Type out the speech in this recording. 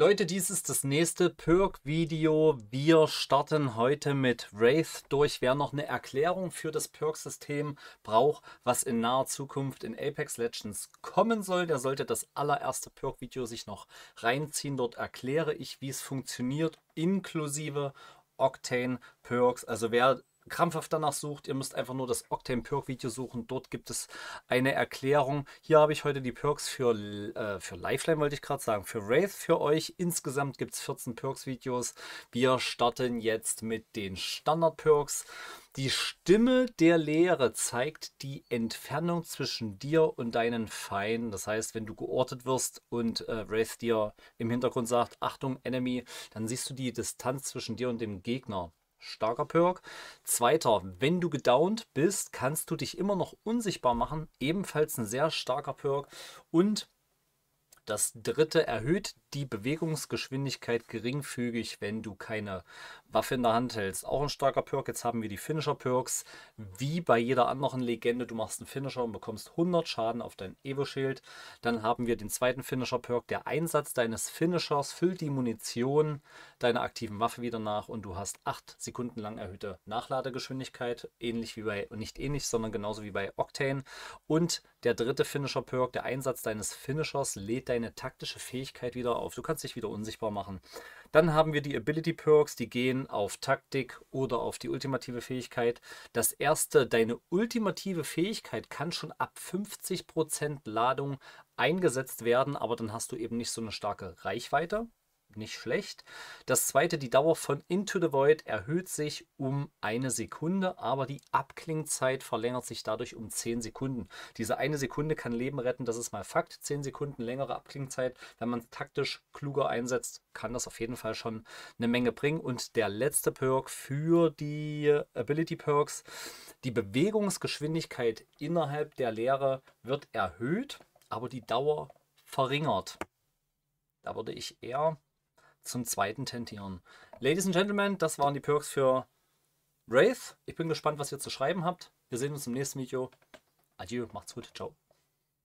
Leute, dies ist das nächste Perk-Video. Wir starten heute mit Wraith durch. Wer noch eine Erklärung für das Perk-System braucht, was in naher Zukunft in Apex Legends kommen soll, der sollte das allererste Perk-Video sich noch reinziehen. Dort erkläre ich, wie es funktioniert, inklusive Octane Perks. Also wer krampfhaft danach sucht, ihr müsst einfach nur das Octane Perk Video suchen. Dort gibt es eine Erklärung. Hier habe ich heute die Perks für, äh, für Lifeline, wollte ich gerade sagen, für Wraith für euch. Insgesamt gibt es 14 Perks Videos. Wir starten jetzt mit den Standard Perks. Die Stimme der Leere zeigt die Entfernung zwischen dir und deinen Feinden. Das heißt, wenn du geortet wirst und äh, Wraith dir im Hintergrund sagt, Achtung, Enemy, dann siehst du die Distanz zwischen dir und dem Gegner starker Perk. Zweiter, wenn du gedownt bist, kannst du dich immer noch unsichtbar machen. Ebenfalls ein sehr starker Perk. Und das dritte erhöht die Bewegungsgeschwindigkeit geringfügig, wenn du keine Waffe in der Hand hältst. Auch ein starker Perk. Jetzt haben wir die Finisher-Perks. Wie bei jeder anderen Legende, du machst einen Finisher und bekommst 100 Schaden auf dein Evo-Schild. Dann haben wir den zweiten Finisher-Perk. Der Einsatz deines Finishers füllt die Munition deiner aktiven Waffe wieder nach und du hast 8 Sekunden lang erhöhte Nachladegeschwindigkeit. Ähnlich wie bei, nicht ähnlich, sondern genauso wie bei Octane. Und der dritte Finisher-Perk, der Einsatz deines Finishers, lädt deine taktische Fähigkeit wieder auf. Du kannst dich wieder unsichtbar machen. Dann haben wir die Ability-Perks, die gehen auf Taktik oder auf die ultimative Fähigkeit. Das erste, deine ultimative Fähigkeit kann schon ab 50% Ladung eingesetzt werden, aber dann hast du eben nicht so eine starke Reichweite nicht schlecht. Das zweite, die Dauer von Into the Void erhöht sich um eine Sekunde, aber die Abklingzeit verlängert sich dadurch um 10 Sekunden. Diese eine Sekunde kann Leben retten, das ist mal Fakt. 10 Sekunden längere Abklingzeit, wenn man es taktisch kluger einsetzt, kann das auf jeden Fall schon eine Menge bringen. Und der letzte Perk für die Ability Perks, die Bewegungsgeschwindigkeit innerhalb der Lehre wird erhöht, aber die Dauer verringert. Da würde ich eher zum zweiten Tentieren. Ladies and Gentlemen, das waren die Perks für Wraith. Ich bin gespannt, was ihr zu schreiben habt. Wir sehen uns im nächsten Video. Adieu, macht's gut, ciao.